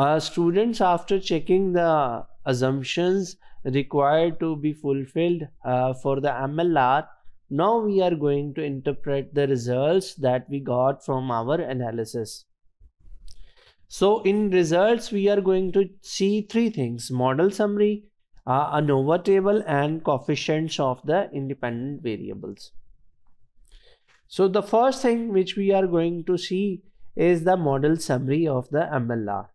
Uh, students, after checking the assumptions required to be fulfilled uh, for the MLR, now we are going to interpret the results that we got from our analysis. So in results, we are going to see three things, model summary, uh, ANOVA table and coefficients of the independent variables. So the first thing which we are going to see is the model summary of the MLR.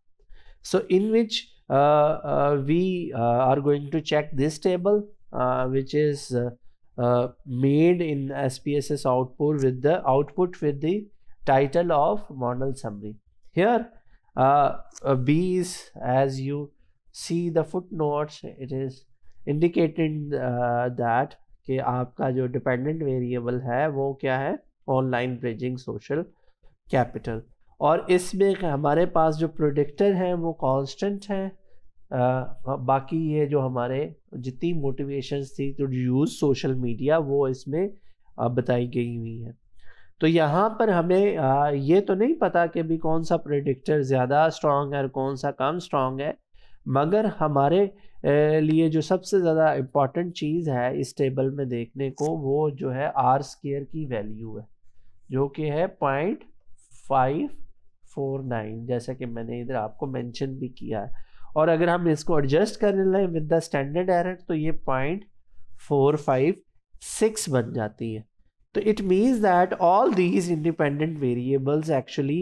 So in which uh, uh, we uh, are going to check this table uh, which is uh, uh, made in SPSS output with the output with the title of model summary. Here uh, B is as you see the footnotes it is indicated uh, that कि आपका जो dependent variable है वो क्या है online bridging social capital और इसमें हमारे पास जो प्रोडिक्टर हैं वो कांस्टेंट हैं बाकी ये जो हमारे जितनी मोटिवेशंस थी तो यूज़ सोशल मीडिया वो इसमें बताई गई हुई हैं तो यहाँ पर हमें आ, ये तो नहीं पता कि भी कौन सा प्रोडिक्टर ज़्यादा स्ट्रॉन्ग है और कौन सा कम स्ट्रॉन्ग है मगर हमारे लिए जो सबसे ज़्यादा इम्पॉर्टेंट चीज़ है इस टेबल में देखने को वो जो है आर स्केयर की वैल्यू है जो कि है पॉइंट फाइव फोर नाइन जैसा कि मैंने इधर आपको मेंशन भी किया है और अगर हम इसको एडजस्ट कर लें विद द स्टैंडर्ड एरर तो ये पॉइंट फोर फाइव सिक्स बन जाती है तो it means that all these independent variables actually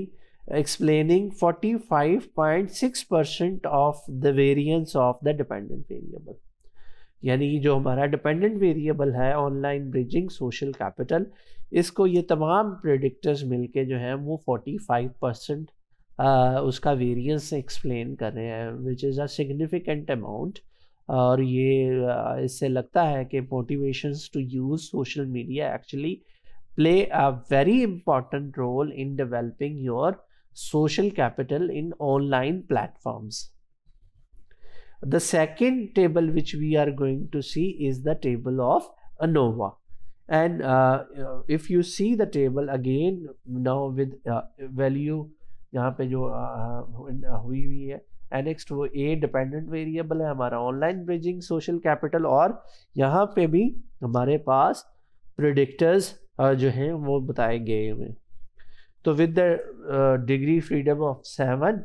explaining forty five point six percent of the variance of the dependent variables यानी जो हमारा डिपेंडेंट वेरिएबल है ऑनलाइन ब्रिजिंग सोशल कैपिटल इसको ये तमाम प्रेडिक्टर्स मिलके जो है वो 45 परसेंट उसका वेरिएंस एक्सप्लेन कर रहे हैं which is a significant amount और ये इससे लगता है कि motivations to use social media actually play a very important role in developing your social capital in online platforms The second table which we are going to see is the table of ANOVA. And uh, uh if you see the table again now with uh, value यहाँ पे जो uh, uh हुई हुई है annex वो ए dependent variable है हमारा online bridging social capital और यहाँ पे भी हमारे पास प्रिडिक्टर्स uh, जो हैं वो बताए गए हुए तो with the degree freedom of seven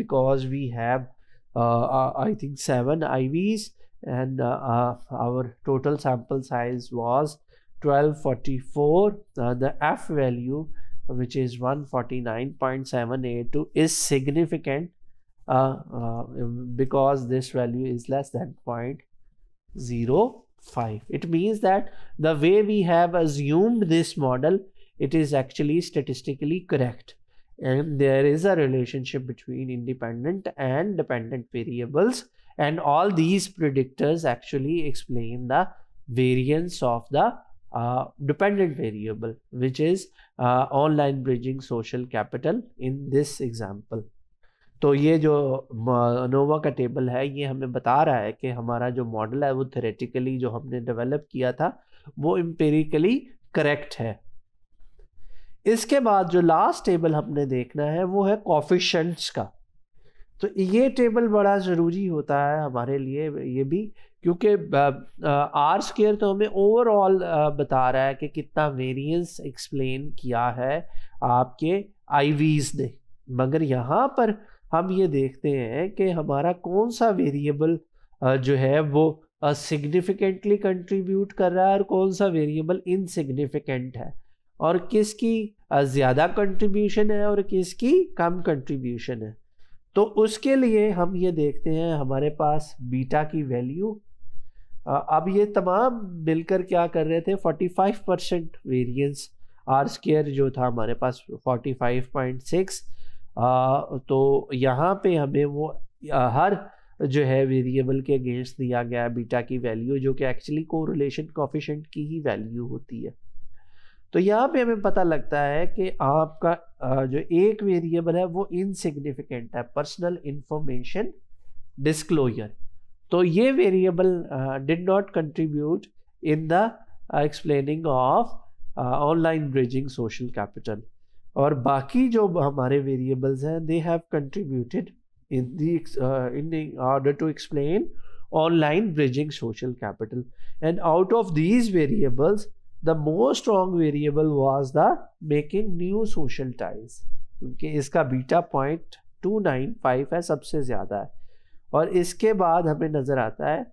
because we have Uh, uh, I think seven IVs and uh, our total sample size was 1244 the F value which is 149.782 is significant uh, uh, because this value is less than 0.05 it means that the way we have assumed this model it is actually statistically correct and there is a relationship between independent and dependent variables and all these predictors actually explain the variance of the uh, dependent variable which is uh, online bridging social capital in this example तो ये जो नोवा का table है ये हमें बता रहा है कि हमारा जो मॉडल है वो थेरेटिकली जो हमने डेवलप किया था वो एम्पेरिकली करेक्ट है इसके बाद जो लास्ट टेबल हमने देखना है वो है कॉफिशंट्स का तो ये टेबल बड़ा ज़रूरी होता है हमारे लिए ये भी क्योंकि आर स्केयर तो हमें ओवरऑल बता रहा है कि कितना वेरिएंस एक्सप्लेन किया है आपके आईवीज़ ने मगर यहाँ पर हम ये देखते हैं कि हमारा कौन सा वेरिएबल जो है वो सिग्निफिकेंटली कंट्रीब्यूट कर रहा है और कौन सा वेरिएबल इनसिग्निफिकेंट है और किसकी ज़्यादा कंट्रीब्यूशन है और किसकी कम कंट्रीब्यूशन है तो उसके लिए हम ये देखते हैं हमारे पास बीटा की वैल्यू अब ये तमाम मिलकर क्या कर रहे थे 45 परसेंट वेरियंस आर स्केयर जो था हमारे पास 45.6 तो यहाँ पे हमें वो हर जो है वेरिएबल के अगेंस्ट दिया गया बीटा की वैल्यू जो कि एक्चुअली कोरिलेशन रिलेशन की ही वैल्यू होती है तो यहाँ पे हमें पता लगता है कि आपका जो एक वेरिएबल है वो इनसिग्निफिकेंट है पर्सनल इंफॉर्मेशन डिस्क्लोजर तो ये variable did not contribute in the explaining of online bridging social capital और बाकी जो हमारे वेरिएबल्स हैं they have contributed in the in order to explain online bridging social capital and out of these variables the most strong variable was the making new social ties क्योंकि इसका beta point two nine five है सबसे ज़्यादा है और इसके बाद हमें नज़र आता है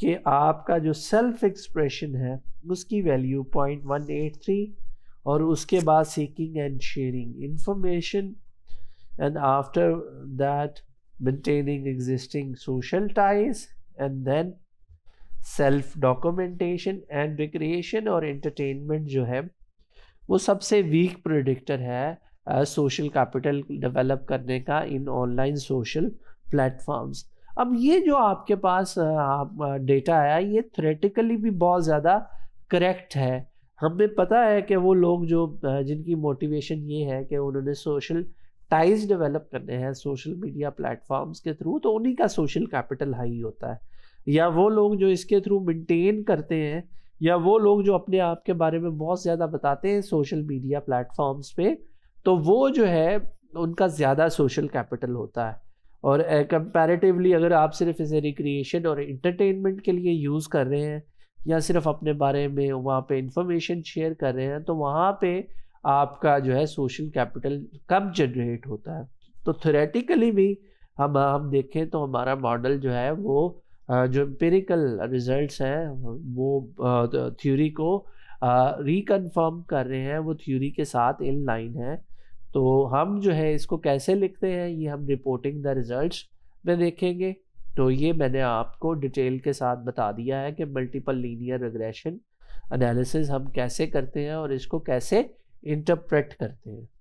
कि आपका जो सेल्फ एक्सप्रेशन है उसकी value point one eight three और उसके बाद seeking and sharing information and after that maintaining existing social ties and then self documentation and recreation और एंटरटेनमेंट जो है वो सबसे वीक प्रोडिक्टर है सोशल कैपिटल डेवलप करने का इन ऑनलाइन सोशल प्लेटफॉर्म्स अब ये जो आपके पास डेटा आया ये थ्रेटिकली भी बहुत ज़्यादा करेक्ट है हमें पता है कि वो लोग जो जिनकी मोटिवेशन ये है कि उन्होंने सोशल टाइज डेवलप करने हैं सोशल मीडिया प्लेटफॉर्म्स के थ्रू तो उन्हीं का सोशल कैपिटल हाई होता है या वो लोग जो इसके थ्रू मेंटेन करते हैं या वो लोग जो अपने आप के बारे में बहुत ज़्यादा बताते हैं सोशल मीडिया प्लेटफॉर्म्स पे तो वो जो है उनका ज़्यादा सोशल कैपिटल होता है और कंपैरेटिवली अगर आप सिर्फ इसे रिक्रिएशन और इंटरटेनमेंट के लिए यूज़ कर रहे हैं या सिर्फ अपने बारे में वहाँ पे इंफॉर्मेशन शेयर कर रहे हैं तो वहाँ पे आपका जो है सोशल कैपिटल कम जनरेट होता है तो थोरेटिकली भी हम हम देखें तो हमारा मॉडल जो है वो जो एम्पेरिकल रिजल्ट्स हैं वो थ्योरी को रिकन्फर्म कर रहे हैं वो थ्योरी के साथ इन लाइन है तो हम जो है इसको कैसे लिखते हैं ये हम रिपोर्टिंग द रिजल्ट्स में देखेंगे तो ये मैंने आपको डिटेल के साथ बता दिया है कि मल्टीपल लीनियर रिग्रेशन एनालिसिस हम कैसे करते हैं और इसको कैसे इंटरप्रेट करते हैं